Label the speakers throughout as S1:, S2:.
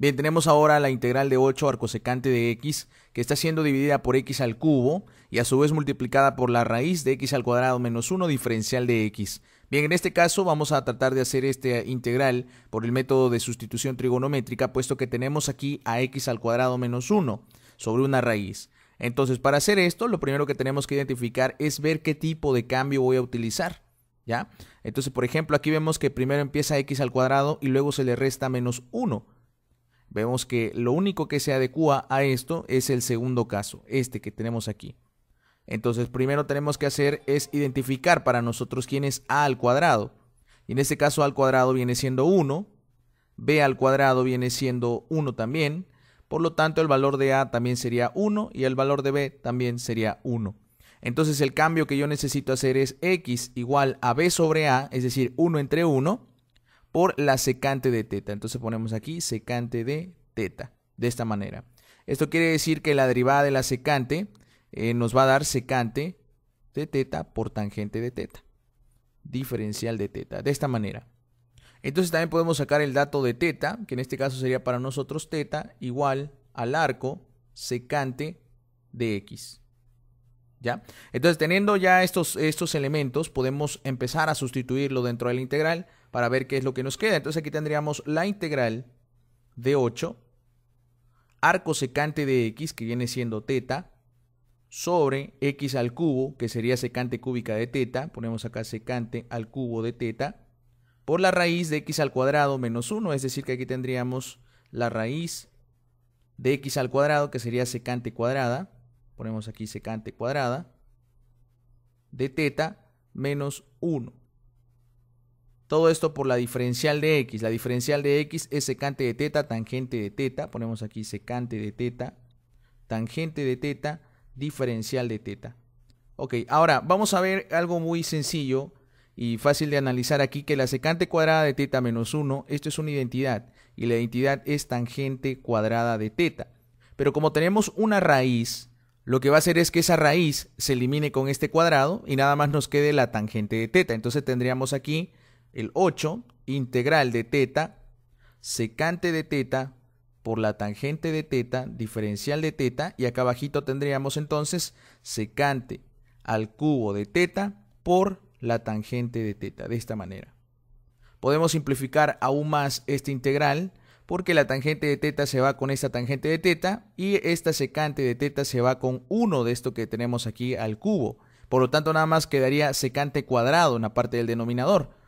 S1: Bien, tenemos ahora la integral de 8 arcosecante de x, que está siendo dividida por x al cubo y a su vez multiplicada por la raíz de x al cuadrado menos 1 diferencial de x. Bien, en este caso vamos a tratar de hacer esta integral por el método de sustitución trigonométrica, puesto que tenemos aquí a x al cuadrado menos 1 sobre una raíz. Entonces, para hacer esto, lo primero que tenemos que identificar es ver qué tipo de cambio voy a utilizar. ¿Ya? Entonces, por ejemplo, aquí vemos que primero empieza x al cuadrado y luego se le resta menos 1. Vemos que lo único que se adecua a esto es el segundo caso, este que tenemos aquí. Entonces, primero tenemos que hacer es identificar para nosotros quién es a al cuadrado. Y en este caso, a al cuadrado viene siendo 1, b al cuadrado viene siendo 1 también. Por lo tanto, el valor de a también sería 1 y el valor de b también sería 1. Entonces, el cambio que yo necesito hacer es x igual a b sobre a, es decir, 1 entre 1 por la secante de teta. Entonces ponemos aquí secante de teta, de esta manera. Esto quiere decir que la derivada de la secante eh, nos va a dar secante de teta por tangente de teta. Diferencial de teta, de esta manera. Entonces también podemos sacar el dato de teta, que en este caso sería para nosotros teta igual al arco secante de x. ¿Ya? Entonces teniendo ya estos, estos elementos podemos empezar a sustituirlo dentro de la integral para ver qué es lo que nos queda. Entonces aquí tendríamos la integral de 8, arco secante de x, que viene siendo teta, sobre x al cubo, que sería secante cúbica de teta, ponemos acá secante al cubo de teta, por la raíz de x al cuadrado menos 1, es decir que aquí tendríamos la raíz de x al cuadrado, que sería secante cuadrada, ponemos aquí secante cuadrada, de teta menos 1. Todo esto por la diferencial de x. La diferencial de x es secante de teta, tangente de teta. Ponemos aquí secante de teta, tangente de teta, diferencial de teta. Ok, ahora vamos a ver algo muy sencillo y fácil de analizar aquí, que la secante cuadrada de teta menos 1, esto es una identidad, y la identidad es tangente cuadrada de teta. Pero como tenemos una raíz, lo que va a hacer es que esa raíz se elimine con este cuadrado y nada más nos quede la tangente de teta. Entonces tendríamos aquí el 8, integral de teta, secante de teta por la tangente de teta, diferencial de teta, y acá abajito tendríamos entonces secante al cubo de teta por la tangente de teta, de esta manera. Podemos simplificar aún más esta integral porque la tangente de teta se va con esta tangente de teta y esta secante de teta se va con uno de esto que tenemos aquí al cubo. Por lo tanto, nada más quedaría secante cuadrado en la parte del denominador.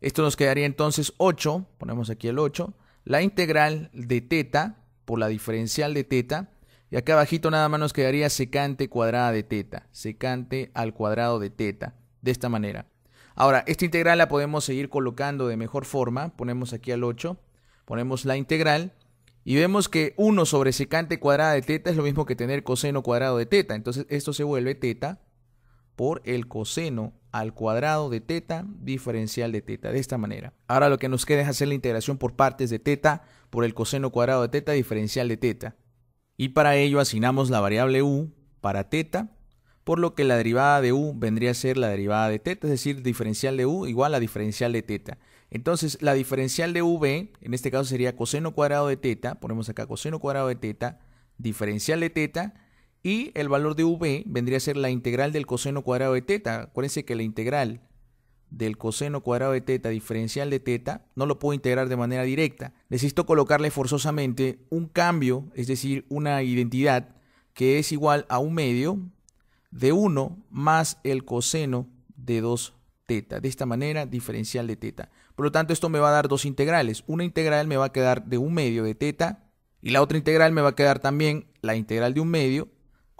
S1: Esto nos quedaría entonces 8, ponemos aquí el 8, la integral de teta por la diferencial de teta, y acá abajito nada más nos quedaría secante cuadrada de teta, secante al cuadrado de teta, de esta manera. Ahora, esta integral la podemos seguir colocando de mejor forma, ponemos aquí al 8, ponemos la integral, y vemos que 1 sobre secante cuadrada de teta es lo mismo que tener coseno cuadrado de teta, entonces esto se vuelve teta por el coseno al cuadrado de teta diferencial de teta, de esta manera. Ahora lo que nos queda es hacer la integración por partes de teta por el coseno cuadrado de teta diferencial de teta. Y para ello asignamos la variable u para teta, por lo que la derivada de u vendría a ser la derivada de teta, es decir, diferencial de u igual a diferencial de teta. Entonces, la diferencial de v, en este caso sería coseno cuadrado de teta, ponemos acá coseno cuadrado de teta, diferencial de teta, y el valor de V vendría a ser la integral del coseno cuadrado de teta. Acuérdense que la integral del coseno cuadrado de teta diferencial de teta no lo puedo integrar de manera directa. Necesito colocarle forzosamente un cambio, es decir, una identidad que es igual a un medio de 1 más el coseno de 2 teta. De esta manera, diferencial de teta. Por lo tanto, esto me va a dar dos integrales. Una integral me va a quedar de un medio de teta y la otra integral me va a quedar también la integral de un medio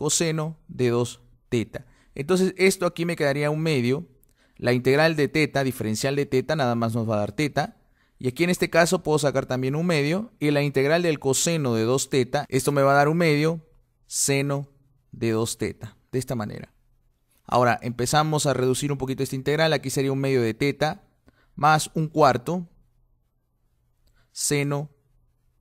S1: coseno de 2 teta. Entonces esto aquí me quedaría un medio. La integral de teta, diferencial de teta, nada más nos va a dar teta. Y aquí en este caso puedo sacar también un medio. Y la integral del coseno de 2 teta, esto me va a dar un medio seno de 2 teta. De esta manera. Ahora empezamos a reducir un poquito esta integral. Aquí sería un medio de teta más un cuarto seno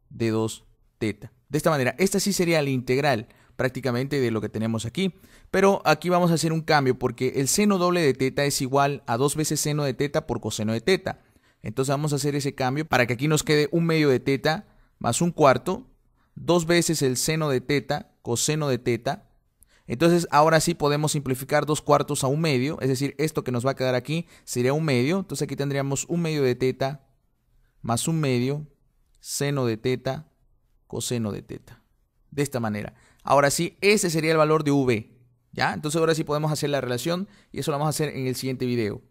S1: de 2 teta. De esta manera, esta sí sería la integral prácticamente de lo que tenemos aquí. Pero aquí vamos a hacer un cambio porque el seno doble de teta es igual a dos veces seno de teta por coseno de teta. Entonces vamos a hacer ese cambio para que aquí nos quede un medio de teta más un cuarto, dos veces el seno de teta, coseno de teta. Entonces ahora sí podemos simplificar dos cuartos a un medio, es decir, esto que nos va a quedar aquí sería un medio. Entonces aquí tendríamos un medio de teta más un medio, seno de teta, coseno de teta. De esta manera. Ahora sí, ese sería el valor de V. ¿Ya? Entonces ahora sí podemos hacer la relación y eso lo vamos a hacer en el siguiente video.